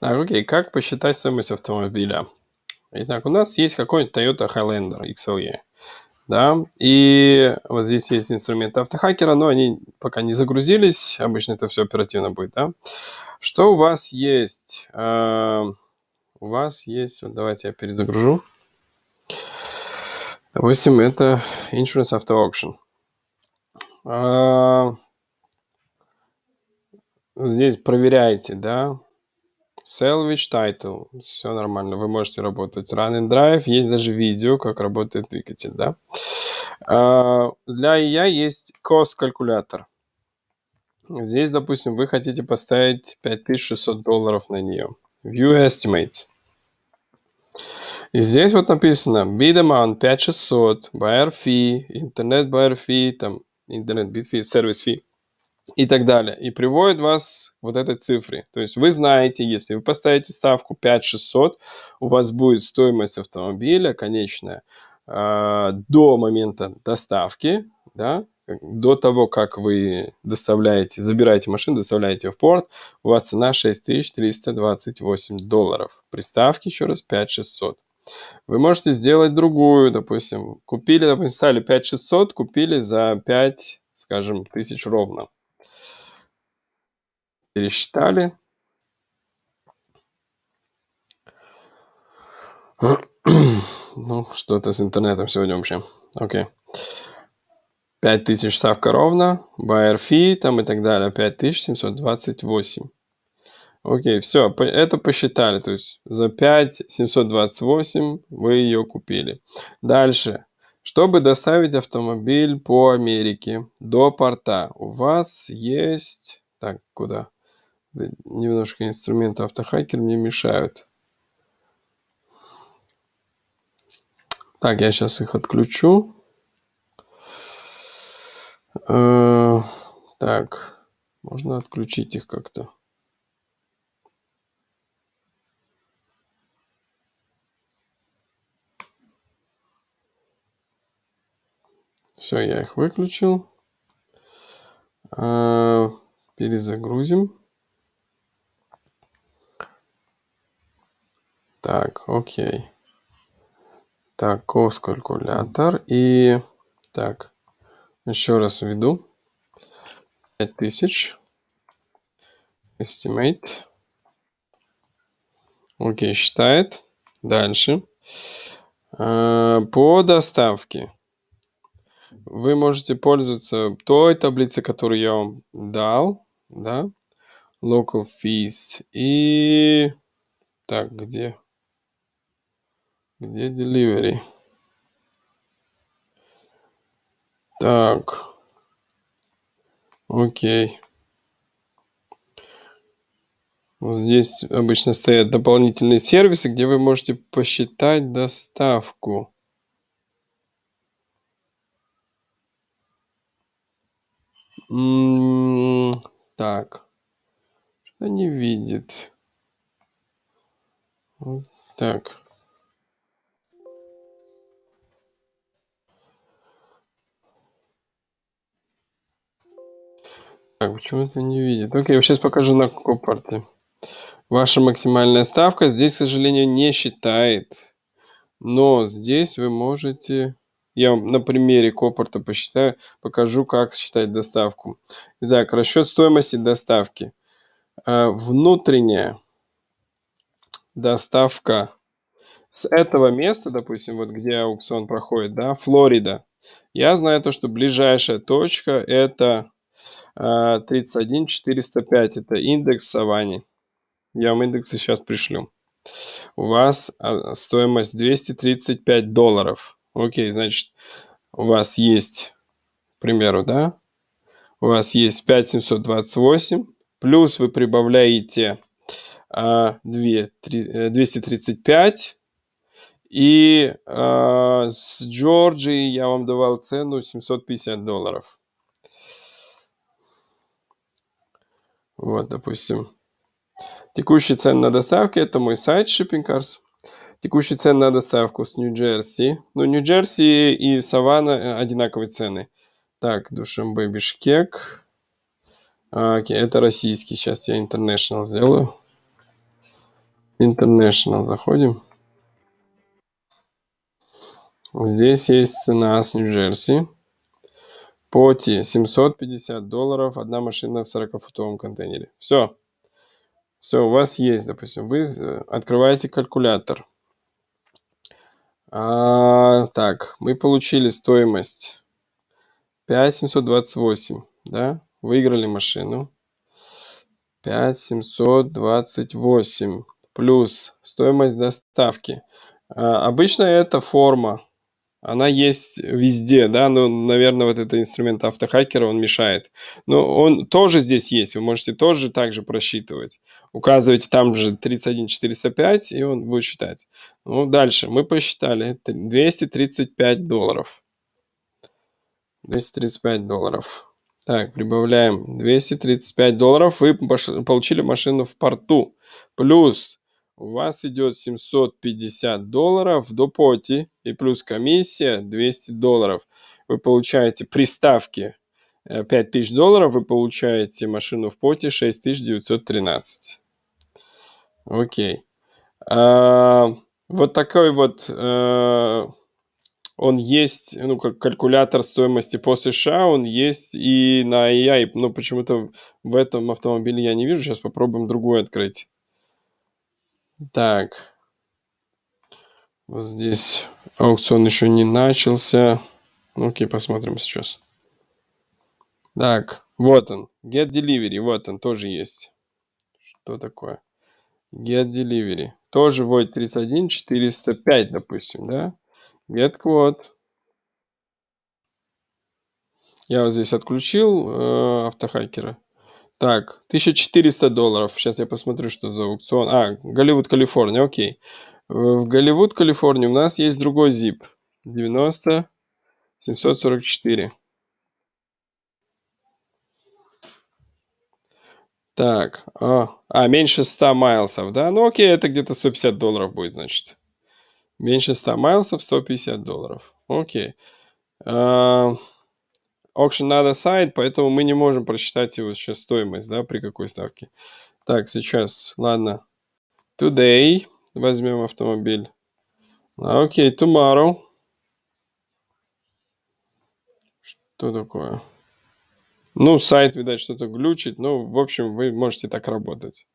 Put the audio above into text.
Так, окей, как посчитать стоимость автомобиля? Итак, у нас есть какой-нибудь Toyota Highlander XLE. Да, и вот здесь есть инструменты автохакера, но они пока не загрузились. Обычно это все оперативно будет, да. Что у вас есть? А, у вас есть, вот давайте я перезагружу. Допустим, это Insurance Auto Auction. А, здесь проверяете, да, Salvage title. Все нормально, вы можете работать. Run and drive. Есть даже видео, как работает двигатель, да? А, для я есть кос калькулятор Здесь, допустим, вы хотите поставить 5600 долларов на нее. View Estimates. И здесь вот написано bid amount 5600, buyer fee, интернет buyer fee, там интернет bid fee, сервис fee и так далее. И приводит вас к вот этой цифре. То есть вы знаете, если вы поставите ставку 5 600, у вас будет стоимость автомобиля конечная а, до момента доставки, да, до того, как вы доставляете, забираете машину, доставляете ее в порт, у вас цена 6328 долларов. При ставке еще раз 5600. Вы можете сделать другую, допустим, купили, допустим, стали 5600, купили за 5, скажем, тысяч ровно пересчитали. Ну, что-то с интернетом сегодня вообще. Окей. Okay. 5000 ставка ровно, buyer fee там и так далее, 5728. Окей, okay, все, это посчитали, то есть за 5728 вы ее купили. Дальше, чтобы доставить автомобиль по Америке до порта, у вас есть... Так, куда? немножко инструменты автохакер мне мешают. Так, я сейчас их отключу. Э, так, можно отключить их как-то. Все, я их выключил. Э, перезагрузим. Так, окей. Так, кост-калькулятор. И так, еще раз введу. 5000. Estimate. Окей, считает. Дальше. А, по доставке. Вы можете пользоваться той таблицей, которую я вам дал. Да? Local fees. И... Так, где? Где delivery? Так. Окей. Здесь обычно стоят дополнительные сервисы, где вы можете посчитать доставку. М-м-м, так. Что не видит? так. Так, почему это не видит. Окей, я сейчас покажу на какой парте. Ваша максимальная ставка здесь, к сожалению, не считает. Но здесь вы можете... Я вам на примере Копорта посчитаю, покажу, как считать доставку. Итак, расчет стоимости доставки. А, внутренняя доставка с этого места, допустим, вот где аукцион проходит, да, Флорида. Я знаю то, что ближайшая точка это 31 а, 405 это индекс Савани. Я вам индексы сейчас пришлю. У вас а, стоимость 235 долларов. Окей, значит, у вас есть, к примеру, да, у вас есть 5728, плюс вы прибавляете а, 2, 3, 235, и а, с Джорджии я вам давал цену 750 долларов. Вот, допустим. Текущие цены на доставки – это мой сайт Shipping Cars. Текущие цены на доставку с Нью-Джерси. Ну, Нью-Джерси и Савана э, одинаковые цены. Так, Душамбе, Бишкек. А, окей, это российский. Сейчас я International сделаю. International заходим. Здесь есть цена с Нью-Джерси. Поти 750 долларов, одна машина в 40-футовом контейнере. Все. Все, у вас есть, допустим, вы открываете калькулятор. А, так, мы получили стоимость 5728, да? Выиграли машину. 5728 плюс стоимость доставки. А, обычно это форма, она есть везде, да, но, ну, наверное, вот этот инструмент автохакера, он мешает. Но он тоже здесь есть, вы можете тоже так же просчитывать. Указывайте там же 31405, и он будет считать. Ну, дальше, мы посчитали 235 долларов. 235 долларов. Так, прибавляем 235 долларов, вы получили машину в порту. Плюс у вас идет 750 долларов в допоте и плюс комиссия 200 долларов. Вы получаете приставки 5000 э, долларов, вы получаете машину в поте 6913. Окей. А, вот такой вот а, он есть, ну, как калькулятор стоимости по США, он есть и на AI, но почему-то в этом автомобиле я не вижу. Сейчас попробуем другой открыть. Так. Вот здесь аукцион еще не начался. Ну-ка, посмотрим сейчас. Так, вот он. Get Delivery, вот он, тоже есть. Что такое? Get Delivery. Тоже вводит 31, 405, допустим, да? Get Quote. Я вот здесь отключил э, автохакера. Так, 1400 долларов. Сейчас я посмотрю, что за аукцион. А, Голливуд, Калифорния, окей. В Голливуд, Калифорнии у нас есть другой zip. 90 744. Так, а, а, меньше 100 майлсов, да? Ну окей, это где-то 150 долларов будет, значит. Меньше 100 майлсов, 150 долларов. Окей. А, auction а надо сайт, поэтому мы не можем прочитать его сейчас стоимость, да, при какой ставке. Так, сейчас, ладно. Today возьмем автомобиль. А, окей, okay, tomorrow. Что такое? Ну, сайт, видать, что-то глючит. Ну, в общем, вы можете так работать.